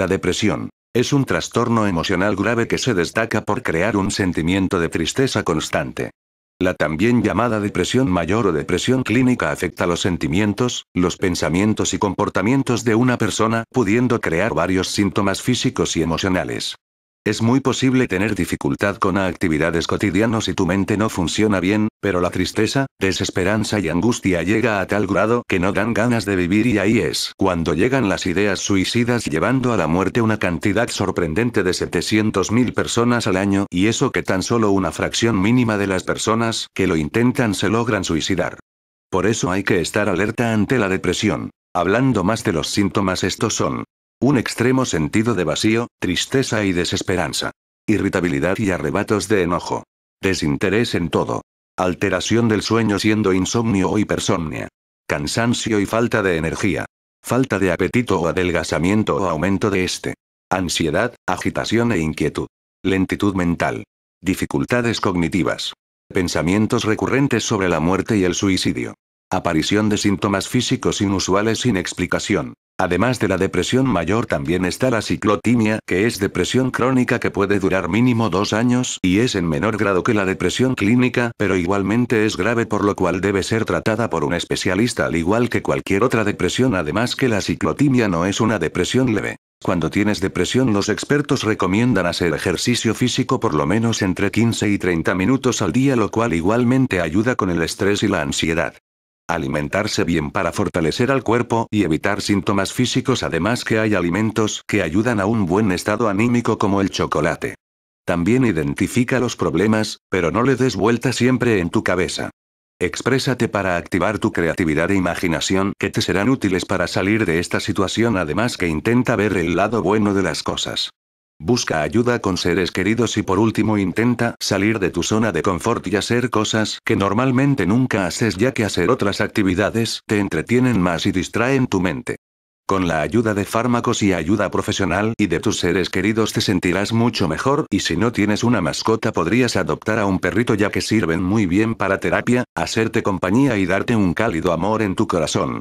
La depresión. Es un trastorno emocional grave que se destaca por crear un sentimiento de tristeza constante. La también llamada depresión mayor o depresión clínica afecta los sentimientos, los pensamientos y comportamientos de una persona, pudiendo crear varios síntomas físicos y emocionales. Es muy posible tener dificultad con actividades cotidianas y tu mente no funciona bien, pero la tristeza, desesperanza y angustia llega a tal grado que no dan ganas de vivir y ahí es cuando llegan las ideas suicidas llevando a la muerte una cantidad sorprendente de 700.000 personas al año y eso que tan solo una fracción mínima de las personas que lo intentan se logran suicidar. Por eso hay que estar alerta ante la depresión. Hablando más de los síntomas estos son un extremo sentido de vacío, tristeza y desesperanza. Irritabilidad y arrebatos de enojo. Desinterés en todo. Alteración del sueño siendo insomnio o hipersomnia. Cansancio y falta de energía. Falta de apetito o adelgazamiento o aumento de este. Ansiedad, agitación e inquietud. Lentitud mental. Dificultades cognitivas. Pensamientos recurrentes sobre la muerte y el suicidio. Aparición de síntomas físicos inusuales sin explicación. Además de la depresión mayor también está la ciclotimia, que es depresión crónica que puede durar mínimo dos años y es en menor grado que la depresión clínica, pero igualmente es grave por lo cual debe ser tratada por un especialista al igual que cualquier otra depresión además que la ciclotimia no es una depresión leve. Cuando tienes depresión los expertos recomiendan hacer ejercicio físico por lo menos entre 15 y 30 minutos al día lo cual igualmente ayuda con el estrés y la ansiedad alimentarse bien para fortalecer al cuerpo y evitar síntomas físicos además que hay alimentos que ayudan a un buen estado anímico como el chocolate. También identifica los problemas, pero no le des vuelta siempre en tu cabeza. Exprésate para activar tu creatividad e imaginación que te serán útiles para salir de esta situación además que intenta ver el lado bueno de las cosas. Busca ayuda con seres queridos y por último intenta salir de tu zona de confort y hacer cosas que normalmente nunca haces ya que hacer otras actividades te entretienen más y distraen tu mente. Con la ayuda de fármacos y ayuda profesional y de tus seres queridos te sentirás mucho mejor y si no tienes una mascota podrías adoptar a un perrito ya que sirven muy bien para terapia, hacerte compañía y darte un cálido amor en tu corazón.